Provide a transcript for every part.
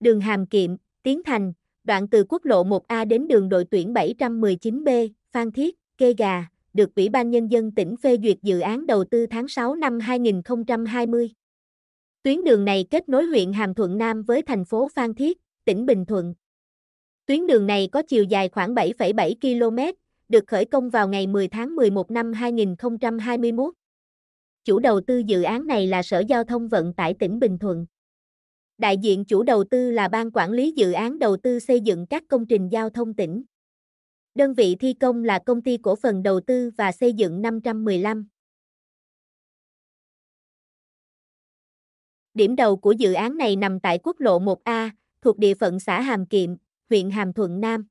đường Hàm Kiệm, Tiến Thành, đoạn từ quốc lộ 1A đến đường đội tuyển 719B, Phan Thiết, Kê Gà, được Ủy ban Nhân dân tỉnh phê duyệt dự án đầu tư tháng 6 năm 2020. Tuyến đường này kết nối huyện Hàm Thuận Nam với thành phố Phan Thiết, tỉnh Bình Thuận. Tuyến đường này có chiều dài khoảng 7,7 km, được khởi công vào ngày 10 tháng 11 năm 2021. Chủ đầu tư dự án này là Sở Giao thông Vận tải tỉnh Bình Thuận. Đại diện chủ đầu tư là Ban Quản lý Dự án Đầu tư xây dựng các công trình giao thông tỉnh. Đơn vị thi công là Công ty Cổ phần Đầu tư và Xây dựng 515. Điểm đầu của dự án này nằm tại quốc lộ 1A, thuộc địa phận xã Hàm Kiệm, huyện Hàm Thuận Nam.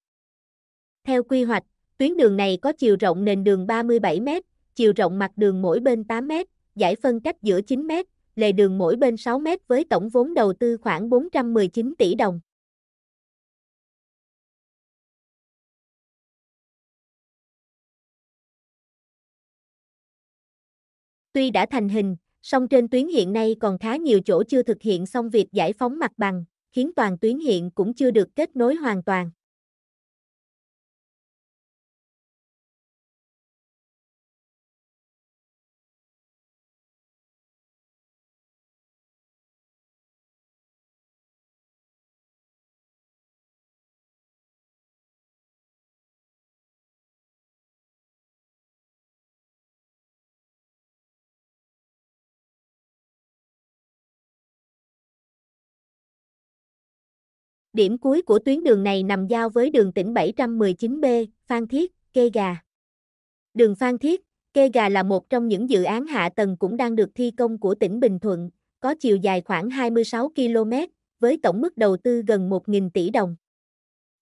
Theo quy hoạch, tuyến đường này có chiều rộng nền đường 37m, chiều rộng mặt đường mỗi bên 8m, giải phân cách giữa 9m, lề đường mỗi bên 6 mét với tổng vốn đầu tư khoảng 419 tỷ đồng. Tuy đã thành hình, song trên tuyến hiện nay còn khá nhiều chỗ chưa thực hiện xong việc giải phóng mặt bằng, khiến toàn tuyến hiện cũng chưa được kết nối hoàn toàn. Điểm cuối của tuyến đường này nằm giao với đường tỉnh 719B, Phan Thiết, Kê Gà. Đường Phan Thiết, Kê Gà là một trong những dự án hạ tầng cũng đang được thi công của tỉnh Bình Thuận, có chiều dài khoảng 26 km, với tổng mức đầu tư gần 1.000 tỷ đồng.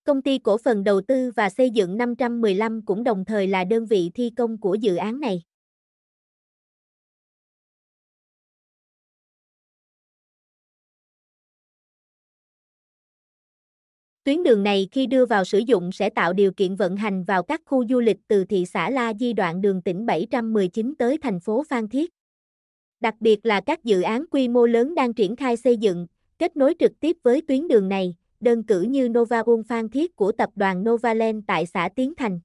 Công ty cổ phần đầu tư và xây dựng 515 cũng đồng thời là đơn vị thi công của dự án này. Tuyến đường này khi đưa vào sử dụng sẽ tạo điều kiện vận hành vào các khu du lịch từ thị xã La Di đoạn đường tỉnh 719 tới thành phố Phan Thiết. Đặc biệt là các dự án quy mô lớn đang triển khai xây dựng, kết nối trực tiếp với tuyến đường này, đơn cử như Novaun Phan Thiết của tập đoàn Novaland tại xã Tiến Thành.